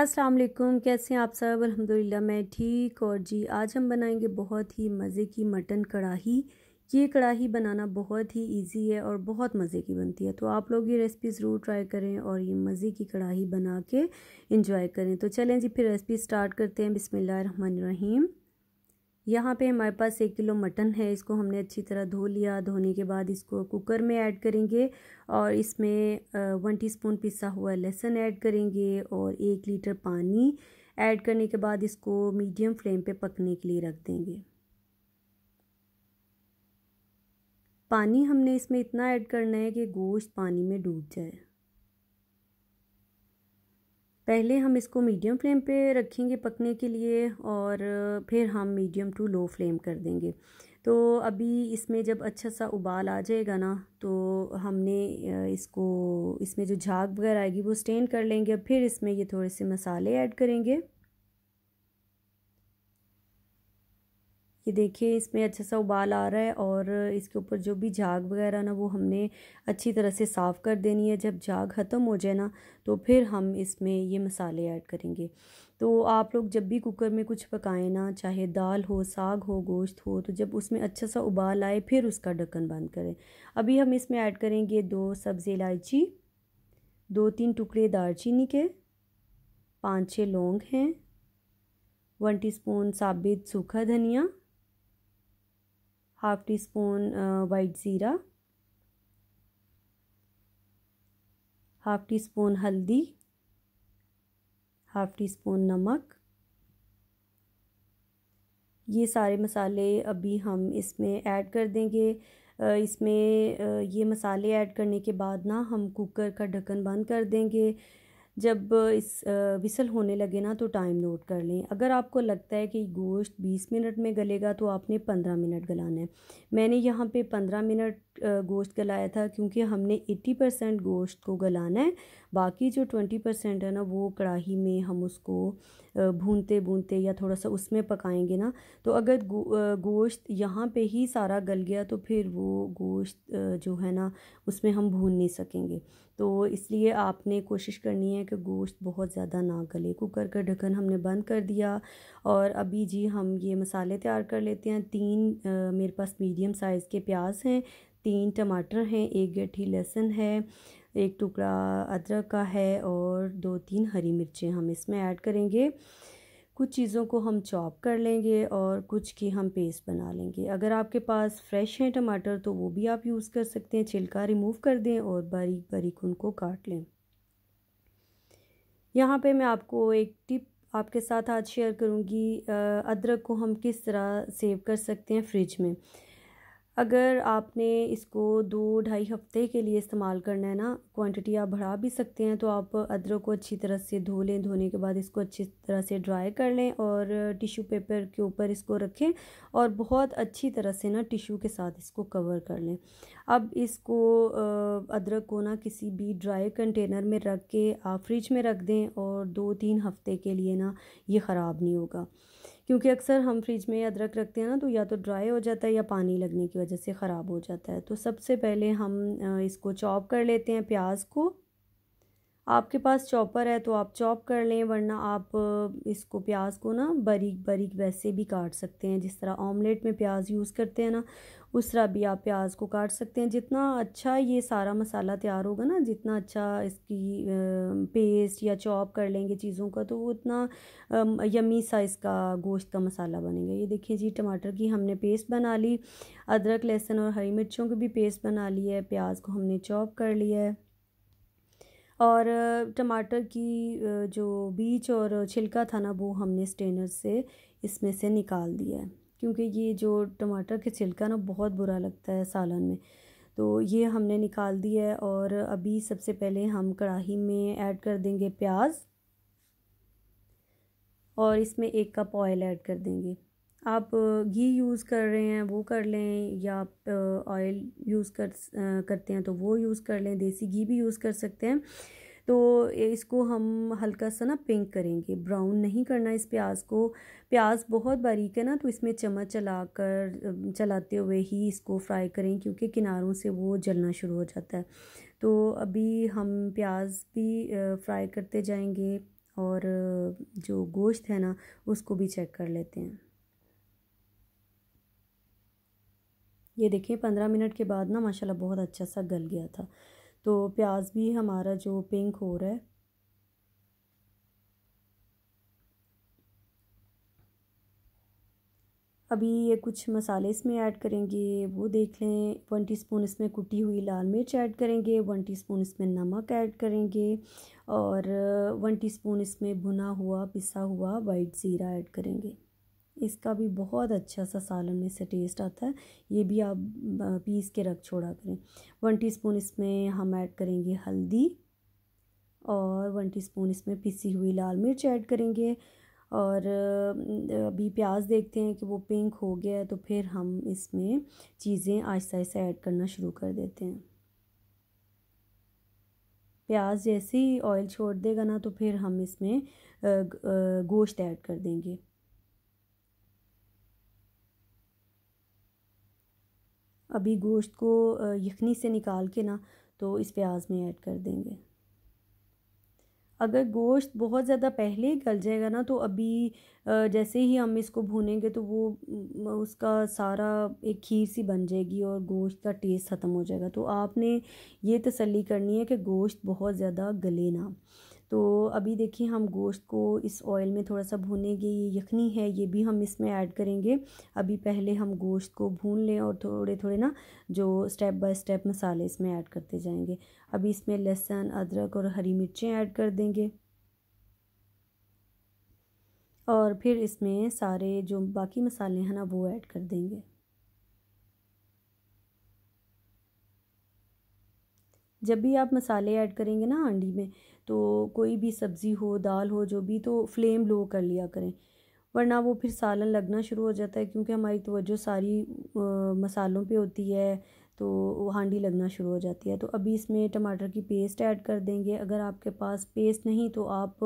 अस्सलाम वालेकुम कैसे हैं आप सब अल्हम्दुलिल्लाह मैं ठीक और जी आज हम बनाएंगे बहुत ही मज़े की मटन कढ़ाही ये कढ़ाही बनाना बहुत ही इजी है और बहुत मज़े की बनती है तो आप लोग ये रेसिपी ज़रूर ट्राई करें और ये मज़े की कढ़ाही बना के इंजॉय करें तो चलें जी फिर रेसिपी स्टार्ट करते हैं बिसमीम यहाँ पे हमारे पास एक किलो मटन है इसको हमने अच्छी तरह धो लिया धोने के बाद इसको कुकर में ऐड करेंगे और इसमें वन टीस्पून पिसा हुआ लहसुन ऐड करेंगे और एक लीटर पानी ऐड करने के बाद इसको मीडियम फ्लेम पे पकने के लिए रख देंगे पानी हमने इसमें इतना ऐड करना है कि गोश्त पानी में डूब जाए पहले हम इसको मीडियम फ्लेम पे रखेंगे पकने के लिए और फिर हम मीडियम टू लो फ्लेम कर देंगे तो अभी इसमें जब अच्छा सा उबाल आ जाएगा ना तो हमने इसको इसमें जो झाग वगैरह आएगी वो स्टेन कर लेंगे फिर इसमें ये थोड़े से मसाले ऐड करेंगे ये देखिए इसमें अच्छा सा उबाल आ रहा है और इसके ऊपर जो भी झाग वगैरह ना वो हमने अच्छी तरह से साफ़ कर देनी है जब झाग ख़त्म हो जाए ना तो फिर हम इसमें ये मसाले ऐड करेंगे तो आप लोग जब भी कुकर में कुछ पकाएं ना चाहे दाल हो साग हो गोश्त हो तो जब उसमें अच्छा सा उबाल आए फिर उसका ढक्कन बंद करें अभी हम इसमें ऐड करेंगे दो सब्ज़ी इलायची दो तीन टुकड़े दालचीनी के पाँच छः लौंग हैं वन टीस्पून साबित सूखा धनिया हाफ टी स्पून वाइट ज़ीरा हाफ टी स्पून हल्दी हाफ टी स्पून नमक ये सारे मसाले अभी हम इसमें ऐड कर देंगे इसमें ये मसाले ऐड करने के बाद ना हम कुकर का ढक्कन बंद कर देंगे जब इस विसल होने लगे ना तो टाइम नोट कर लें अगर आपको लगता है कि गोश्त 20 मिनट में गलेगा तो आपने 15 मिनट गलाना है मैंने यहाँ पे 15 मिनट गोश्त गलाया था क्योंकि हमने 80 परसेंट गोश्त को गलाना है बाकी जो 20 परसेंट है ना वो कढ़ाही में हम उसको भूनते भूनते या थोड़ा सा उसमें पकाएंगे ना तो अगर गो, गोश्त यहाँ पे ही सारा गल गया तो फिर वो गोश्त जो है ना उसमें हम भून नहीं सकेंगे तो इसलिए आपने कोशिश करनी है कि गोश्त बहुत ज़्यादा ना गले कुकर का ढक्कन हमने बंद कर दिया और अभी जी हम ये मसाले तैयार कर लेते हैं तीन आ, मेरे पास मीडियम साइज़ के प्याज हैं तीन टमाटर हैं एक गठी लहसुन है एक टुकड़ा अदरक का है और दो तीन हरी मिर्चें हम इसमें ऐड करेंगे कुछ चीज़ों को हम चॉप कर लेंगे और कुछ की हम पेस्ट बना लेंगे अगर आपके पास फ्रेश हैं टमाटर तो वो भी आप यूज़ कर सकते हैं छिलका रिमूव कर दें और बारीक बारीक उनको काट लें यहाँ पे मैं आपको एक टिप आपके साथ आज शेयर करूँगी अदरक को हम किस तरह सेव कर सकते हैं फ्रिज में अगर आपने इसको दो ढाई हफ्ते के लिए इस्तेमाल करना है ना क्वांटिटी आप बढ़ा भी सकते हैं तो आप अदरक को अच्छी तरह से धो लें धोने के बाद इसको अच्छी तरह से ड्राई कर लें और टिश्यू पेपर के ऊपर इसको रखें और बहुत अच्छी तरह से ना टिश्यू के साथ इसको कवर कर लें अब इसको अदरक को ना किसी भी ड्राई कंटेनर में रख के आप फ्रिज में रख दें और दो तीन हफ्ते के लिए ना ये ख़राब नहीं होगा क्योंकि अक्सर हम फ्रिज में अदरक रखते हैं ना तो या तो ड्राई हो जाता है या पानी लगने की वजह से ख़राब हो जाता है तो सबसे पहले हम इसको चॉप कर लेते हैं प्याज को आपके पास चॉपर है तो आप चॉप कर लें वरना आप इसको प्याज को ना बारीक बारीक वैसे भी काट सकते हैं जिस तरह ऑमलेट में प्याज यूज़ करते हैं ना उस तरह भी आप प्याज को काट सकते हैं जितना अच्छा ये सारा मसाला तैयार होगा ना जितना अच्छा इसकी पेस्ट या चॉप कर लेंगे चीज़ों का तो वो उतना यमी सा इसका गोश्त का मसाला बनेगा ये देखिए जी टमाटर की हमने पेस्ट बना ली अदरक लहसुन और हरी मिर्चों की भी पेस्ट बना ली है प्याज को हमने चॉप कर लिया है और टमाटर की जो बीज और छिलका था ना वो हमने स्टेनर से इसमें से निकाल दिया है क्योंकि ये जो टमाटर के छिलका ना बहुत बुरा लगता है सालन में तो ये हमने निकाल दिया है और अभी सबसे पहले हम कढ़ाही में ऐड कर देंगे प्याज और इसमें एक कप ऑयल ऐड कर देंगे आप घी यूज़ कर रहे हैं वो कर लें या आप ऑयल यूज़ कर करते हैं तो वो यूज़ कर लें देसी घी भी यूज़ कर सकते हैं तो इसको हम हल्का सा ना पिंक करेंगे ब्राउन नहीं करना इस प्याज को प्याज बहुत बारीक है ना तो इसमें चम्मच चला कर चलाते हुए ही इसको फ्राई करें क्योंकि किनारों से वो जलना शुरू हो जाता है तो अभी हम प्याज भी फ्राई करते जाएंगे और जो गोश्त है ना उसको भी चेक कर लेते हैं ये देखें पंद्रह मिनट के बाद ना माशाल्लाह बहुत अच्छा सा गल गया था तो प्याज भी हमारा जो पिंक हो रहा है अभी ये कुछ मसाले इसमें ऐड करेंगे वो देख लें वन टीस्पून इसमें कुटी हुई लाल मिर्च ऐड करेंगे वन टीस्पून इसमें नमक ऐड करेंगे और वन टीस्पून इसमें भुना हुआ पिसा हुआ वाइट ज़ीरा ऐड करेंगे इसका भी बहुत अच्छा सा सालन में से टेस्ट आता है ये भी आप पीस के रख छोड़ा करें वन टीस्पून इसमें हम ऐड करेंगे हल्दी और वन टीस्पून इसमें पिसी हुई लाल मिर्च ऐड करेंगे और अभी प्याज देखते हैं कि वो पिंक हो गया है तो फिर हम इसमें चीज़ें आहिस्ता आहिस्ता ऐड करना शुरू कर देते हैं प्याज जैसे ही ऑयल छोड़ देगा ना तो फिर हम इसमें गोश्त ऐड कर देंगे अभी गोश्त को यखनी से निकाल के ना तो इस प्याज में ऐड कर देंगे अगर गोश्त बहुत ज़्यादा पहले ही गल जाएगा ना तो अभी जैसे ही हम इसको भूनेंगे तो वो उसका सारा एक खीर सी बन जाएगी और गोश्त का टेस्ट ख़त्म हो जाएगा तो आपने ये तसल्ली करनी है कि गोश्त बहुत ज़्यादा गले ना तो अभी देखिए हम गोश्त को इस ऑयल में थोड़ा सा भूनेंगे ये यखनी है ये भी हम इसमें ऐड करेंगे अभी पहले हम गोश्त को भून लें और थोड़े थोड़े ना जो स्टेप बाय स्टेप मसाले इसमें ऐड करते जाएंगे अभी इसमें लहसुन अदरक और हरी मिर्चें ऐड कर देंगे और फिर इसमें सारे जो बाकी मसाले हैं ना वो ऐड कर देंगे जब भी आप मसाले ऐड करेंगे ना हांडी में तो कोई भी सब्ज़ी हो दाल हो जो भी तो फ्लेम लो कर लिया करें वरना वो फिर सालन लगना शुरू हो जाता है क्योंकि हमारी तोज्जो सारी मसालों पे होती है तो हांडी लगना शुरू हो जाती है तो अभी इसमें टमाटर की पेस्ट ऐड कर देंगे अगर आपके पास पेस्ट नहीं तो आप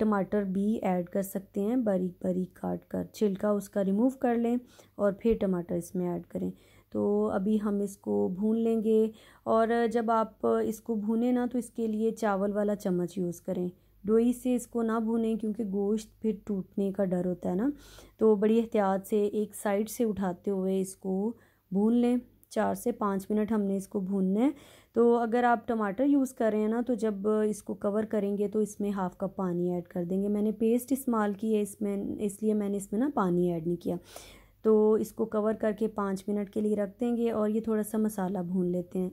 टमाटर भी ऐड कर सकते हैं बारीक बारीक काट कर छिलका उसका रिमूव कर लें और फिर टमाटर इसमें ऐड करें तो अभी हम इसको भून लेंगे और जब आप इसको भूने ना तो इसके लिए चावल वाला चम्मच यूज़ करें डोई से इसको ना भूनें क्योंकि गोश्त फिर टूटने का डर होता है ना तो बड़ी एहतियात से एक साइड से उठाते हुए इसको भून लें चार से पाँच मिनट हमने इसको भूनना है तो अगर आप टमाटर यूज़ कर रहे हैं ना तो जब इसको कवर करेंगे तो इसमें हाफ़ कप पानी ऐड कर देंगे मैंने पेस्ट इस्तेमाल की है इसमें इसलिए मैंने इसमें ना पानी ऐड नहीं किया तो इसको कवर करके पाँच मिनट के लिए रख देंगे और ये थोड़ा सा मसाला भून लेते हैं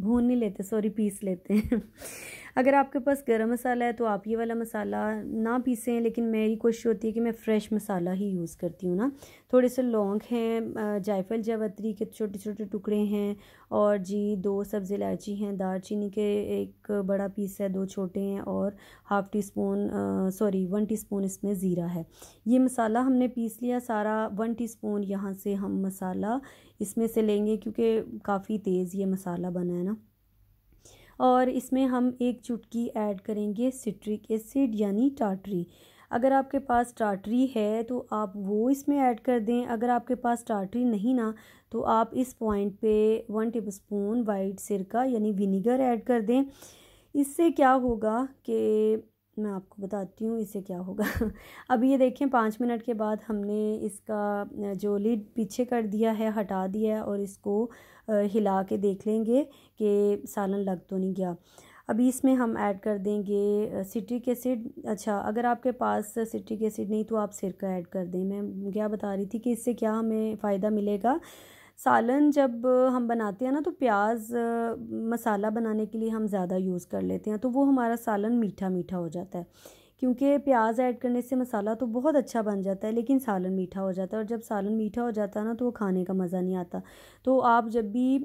भून नहीं लेते सॉरी पीस लेते हैं अगर आपके पास गर्म मसाला है तो आप ये वाला मसाला ना पीसें लेकिन मेरी कोशिश होती है कि मैं फ़्रेश मसाला ही यूज़ करती हूँ ना थोड़े से लौंग हैं जायफल जावत्री के छोटे छोटे टुकड़े हैं और जी दो सब्ज़ इलायची हैं दालचीनी के एक बड़ा पीस है दो छोटे हैं और half teaspoon sorry one teaspoon इसमें ज़ीरा है ये मसाला हमने पीस लिया सारा वन टी स्पून यहाँ से हम मसाला इसमें से लेंगे क्योंकि काफ़ी तेज़ ये मसाला बना है ना और इसमें हम एक चुटकी ऐड करेंगे सिट्रिक एसिड यानी टाटरी अगर आपके पास टाटरी है तो आप वो इसमें ऐड कर दें अगर आपके पास टाटरी नहीं ना तो आप इस पॉइंट पे वन टेबल स्पून वाइट सिरका यानी विनीगर ऐड कर दें इससे क्या होगा कि मैं आपको बताती हूँ इससे क्या होगा अब ये देखें पाँच मिनट के बाद हमने इसका जो लिड पीछे कर दिया है हटा दिया है और इसको हिला के देख लेंगे कि सालन लग तो नहीं गया अभी इसमें हम ऐड कर देंगे सिट्रिक एसिड अच्छा अगर आपके पास सिट्रिक एसिड नहीं तो आप सिरका ऐड कर दें मैं क्या बता रही थी कि इससे क्या हमें फ़ायदा मिलेगा सालन जब हम बनाते हैं ना तो प्याज मसाला बनाने के लिए हम ज़्यादा यूज़ कर लेते हैं तो वो हमारा सालन मीठा मीठा हो जाता है क्योंकि प्याज ऐड करने से मसाला तो बहुत अच्छा बन जाता है लेकिन सालन मीठा हो जाता है और जब सालन मीठा हो जाता है ना तो वो खाने का मज़ा नहीं आता तो आप जब भी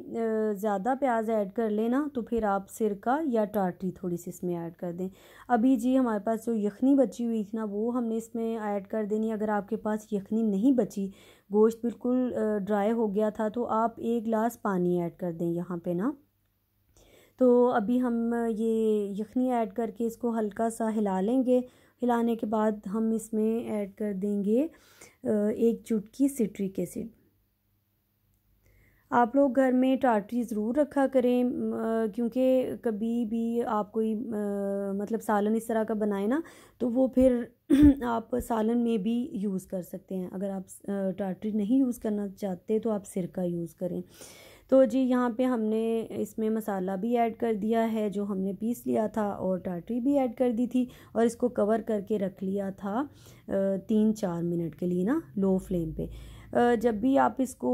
ज़्यादा प्याज ऐड कर लेना तो फिर आप सिरका या टाटरी थोड़ी सी इसमें ऐड कर दें अभी जी हमारे पास जो यखनी बची हुई थी ना वो हमने इसमें ऐड कर देनी अगर आपके पास यखनी नहीं बची गोश्त बिल्कुल ड्राई हो गया था तो आप एक गिलास पानी ऐड कर दें यहाँ पर ना तो अभी हम ये यखनी ऐड करके इसको हल्का सा हिला लेंगे हिलाने के बाद हम इसमें ऐड कर देंगे एक चुटकी सिट्रिक एसिड आप लोग घर में टाटरी ज़रूर रखा करें क्योंकि कभी भी आप कोई मतलब सालन इस तरह का बनाए ना तो वो फिर आप सालन में भी यूज़ कर सकते हैं अगर आप टाटरी नहीं यूज़ करना चाहते तो आप सिरका यूज़ करें तो जी यहाँ पे हमने इसमें मसाला भी ऐड कर दिया है जो हमने पीस लिया था और टाटरी भी ऐड कर दी थी और इसको कवर करके रख लिया था तीन चार मिनट के लिए ना लो फ्लेम पे जब भी आप इसको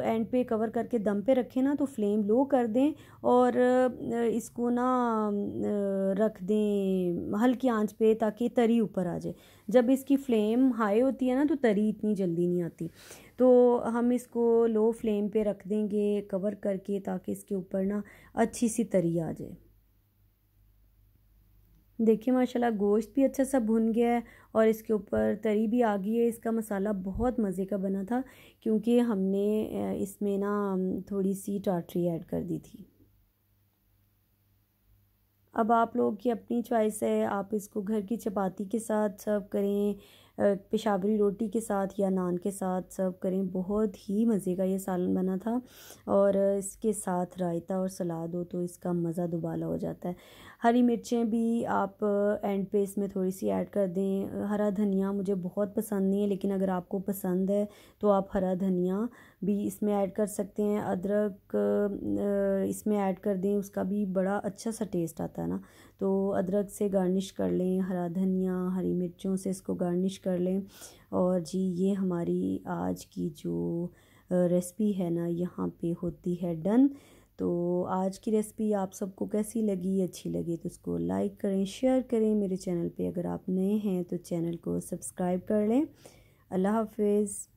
एंड पे कवर करके दम पे रखें ना तो फ्लेम लो कर दें और इसको ना रख दें हल्की आंच पे ताकि तरी ऊपर आ जाए जब इसकी फ्लेम हाई होती है ना तो तरी इतनी जल्दी नहीं आती तो हम इसको लो फ्लेम पे रख देंगे कवर करके ताकि इसके ऊपर ना अच्छी सी तरी आ जाए देखिए माशाल्लाह गोश्त भी अच्छा सा भुन गया है और इसके ऊपर तरी भी आ गई है इसका मसाला बहुत मज़े का बना था क्योंकि हमने इसमें ना थोड़ी सी टाटरी ऐड कर दी थी अब आप लोगों की अपनी चॉइस है आप इसको घर की चपाती के साथ सर्व करें पेशावरी रोटी के साथ या नान के साथ सर्व करें बहुत ही मज़े का ये सालन बना था और इसके साथ रायता और सलाद हो तो इसका मज़ा दुबाला हो जाता है हरी मिर्चें भी आप एंड पे इसमें थोड़ी सी ऐड कर दें हरा धनिया मुझे बहुत पसंद नहीं है लेकिन अगर आपको पसंद है तो आप हरा धनिया भी इसमें ऐड कर सकते हैं अदरक इसमें ऐड कर दें उसका भी बड़ा अच्छा सा टेस्ट आता है ना तो अदरक से गार्निश कर लें हरा धनिया हरी मिर्चों से इसको गार्निश कर लें और जी ये हमारी आज की जो रेसिपी है ना यहाँ पे होती है डन तो आज की रेसिपी आप सबको कैसी लगी अच्छी लगी तो उसको लाइक करें शेयर करें मेरे चैनल पे अगर आप नए हैं तो चैनल को सब्सक्राइब कर लें अल्लाह हाफिज़